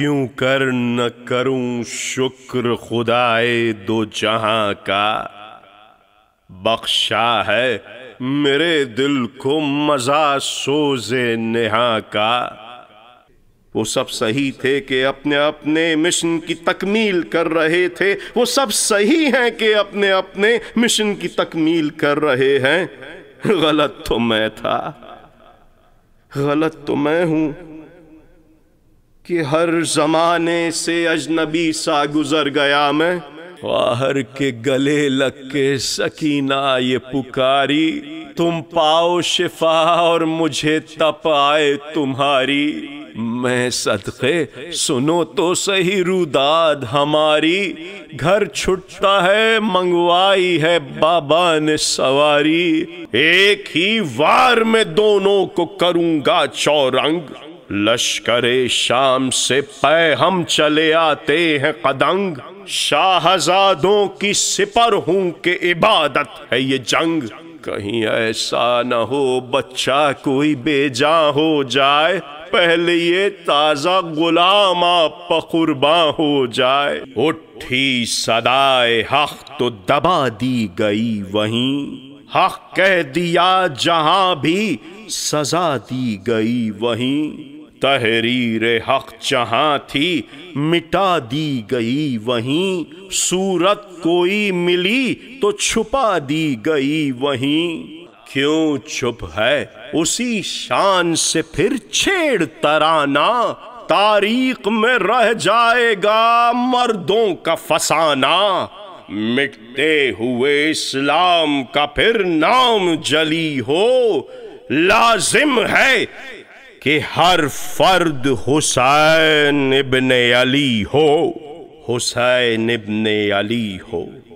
क्यों कर न करूं शुक्र खुदाए दो जहां का बख्शा है मेरे दिल को मजा सोजे नेहा का वो सब सही थे कि अपने अपने मिशन की तकमील कर रहे थे वो सब सही हैं कि अपने अपने मिशन की तकमील कर रहे हैं गलत तो मैं था गलत तो मैं हूं कि हर जमाने से अजनबी सा गुजर गया मैं ख्वाहर के गले लग के सकीना ये पुकारी तुम पाओ शिफा और मुझे तप आए तुम्हारी मैं सदक़े सुनो तो सही रुदाद हमारी घर छुटता है मंगवाई है बाबा ने सवारी एक ही वार में दोनों को करूंगा चौरंग लश्कर शाम से पै हम चले आते हैं कदंग शाहजादों की सिपर हूं के इबादत है ये जंग कहीं ऐसा न हो बच्चा कोई बेजा हो जाए पहले ये ताजा गुलाम आप पकुरबा हो जाए उठी सदाए हक तो दबा दी गई वहीं हक कह दिया जहां भी सजा दी गई वहीं तहरीर हक जहां थी मिटा दी गई वहीं सूरत कोई मिली तो छुपा दी गई वहीं क्यों चुप है उसी शान से फिर छेड़ तराना तारीख में रह जाएगा मर्दों का फसाना मिटते हुए इस्लाम का फिर नाम जली हो लाजिम है कि हर फर्द हुसैन इब्ने अली हो हुसैन इब्ने अली हो